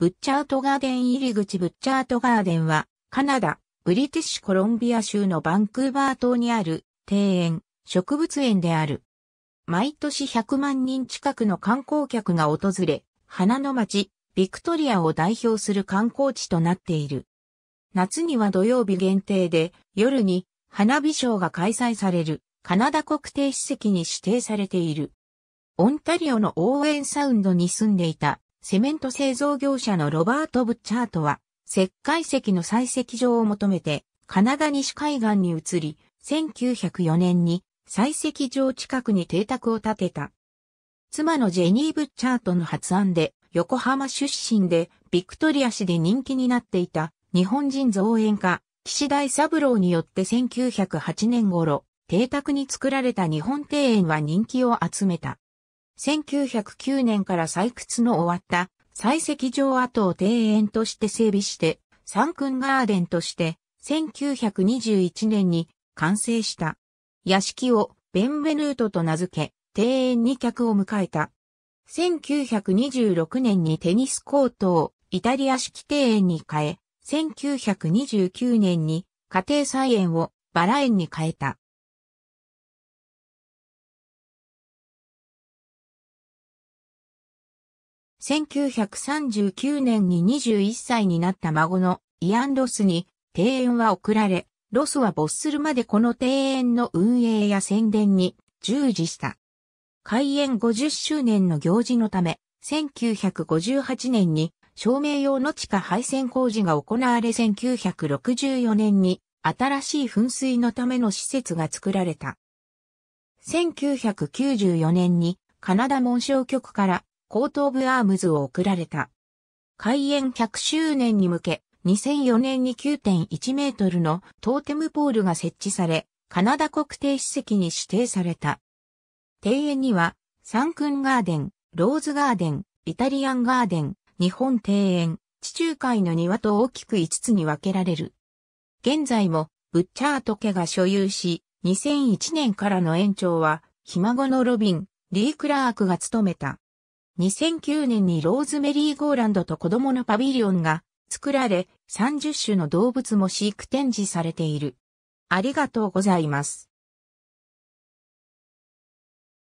ブッチャートガーデン入り口ブッチャートガーデンは、カナダ、ブリティッシュコロンビア州のバンクーバー島にある庭園、植物園である。毎年100万人近くの観光客が訪れ、花の街、ビクトリアを代表する観光地となっている。夏には土曜日限定で、夜に花火ショーが開催される、カナダ国定史跡に指定されている。オンタリオの応援サウンドに住んでいたセメント製造業者のロバート・ブッチャートは、石灰石の採石場を求めて、カナダ西海岸に移り、1904年に採石場近くに邸宅を建てた。妻のジェニー・ブッチャートの発案で、横浜出身で、ビクトリア市で人気になっていた、日本人造園家、岸大三郎によって1908年頃、邸宅に作られた日本庭園は人気を集めた。1909年から採掘の終わった採石場跡を庭園として整備して、三君ガーデンとして1921年に完成した。屋敷をベンベヌートと名付け、庭園に客を迎えた。1926年にテニスコートをイタリア式庭園に変え、1929年に家庭菜園をバラ園に変えた。1939年に21歳になった孫のイアン・ロスに庭園は贈られ、ロスは没するまでこの庭園の運営や宣伝に従事した。開園50周年の行事のため、1958年に照明用の地下配線工事が行われ1964年に新しい噴水のための施設が作られた。1994年にカナダ紋章局からコート・オブ・アームズを贈られた。開園100周年に向け、2004年に9.1メートルのトーテムポールが設置され、カナダ国定史跡に指定された。庭園には、サンクンガーデン、ローズガーデン、イタリアンガーデン、日本庭園、地中海の庭と大きく5つに分けられる。現在も、ブッチャート家が所有し、2001年からの園長は、ひ孫のロビン、リー・クラークが務めた。2009年にローズメリーゴーランドと子供のパビリオンが作られ30種の動物も飼育展示されている。ありがとうございます。